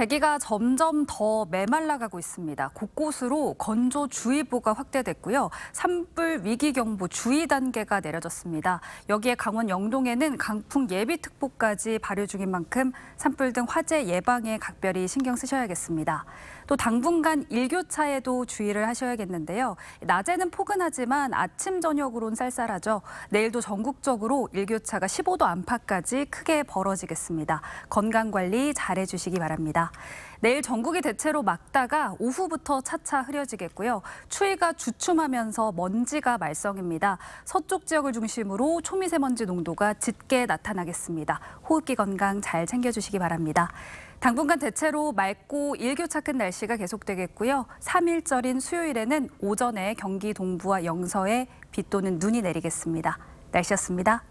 대기가 점점 더 메말라가고 있습니다. 곳곳으로 건조주의보가 확대됐고요. 산불 위기경보 주의 단계가 내려졌습니다. 여기에 강원 영동에는 강풍 예비특보까지 발효 중인 만큼 산불 등 화재 예방에 각별히 신경 쓰셔야겠습니다. 또 당분간 일교차에도 주의를 하셔야겠는데요. 낮에는 포근하지만 아침 저녁으론 쌀쌀하죠. 내일도 전국적으로 일교차가 15도 안팎까지 크게 벌어지겠습니다. 건강관리 잘해주시기 바랍니다. 내일 전국이 대체로 막다가 오후부터 차차 흐려지겠고요. 추위가 주춤하면서 먼지가 말썽입니다. 서쪽 지역을 중심으로 초미세먼지 농도가 짙게 나타나겠습니다. 호흡기 건강 잘 챙겨주시기 바랍니다. 당분간 대체로 맑고 일교차 큰 날씨가 계속되겠고요. 3일절인 수요일에는 오전에 경기 동부와 영서에 비 또는 눈이 내리겠습니다. 날씨였습니다.